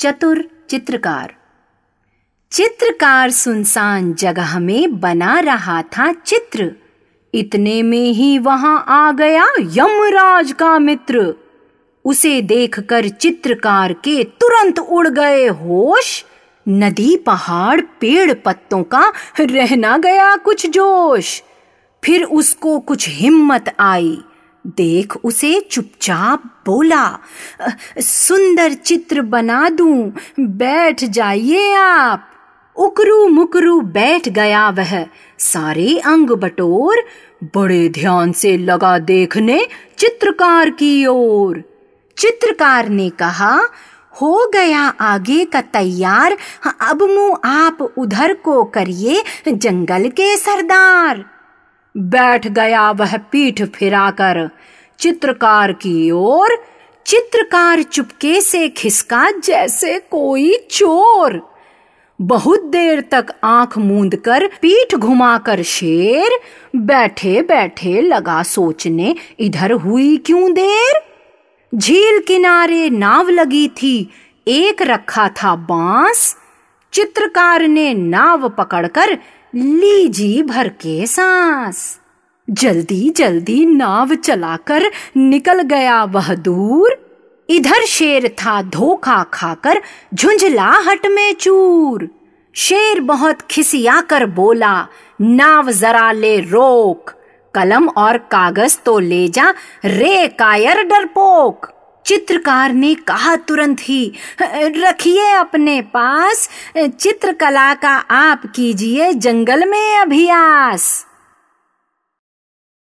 चतुर चित्रकार चित्रकार सुनसान जगह में बना रहा था चित्र इतने में ही वहां आ गया यमराज का मित्र उसे देखकर चित्रकार के तुरंत उड़ गए होश नदी पहाड़ पेड़ पत्तों का रहना गया कुछ जोश फिर उसको कुछ हिम्मत आई देख उसे चुपचाप बोला सुंदर चित्र बना दूं बैठ जाइए आप उकरू मुकरू बैठ गया वह सारे अंग बटोर बड़े ध्यान से लगा देखने चित्रकार की ओर चित्रकार ने कहा हो गया आगे का तैयार अब मुंह आप उधर को करिए जंगल के सरदार बैठ गया वह पीठ फिराकर चित्रकार की ओर चित्रकार चुपके से खिसका जैसे कोई चोर बहुत देर तक आंख मूंद कर पीठ घुमाकर शेर बैठे बैठे लगा सोचने इधर हुई क्यों देर झील किनारे नाव लगी थी एक रखा था बांस चित्रकार ने नाव पकड़कर लीजी भर के सांस जल्दी जल्दी नाव चलाकर निकल गया वह दूर इधर शेर था धोखा खाकर झुंझला हट में चूर शेर बहुत खिसिया कर बोला नाव जरा ले रोक कलम और कागज तो ले जा रे कायर डरपोक चित्रकार ने कहा तुरंत ही रखिए अपने पास चित्रकला का आप कीजिए जंगल में अभ्यास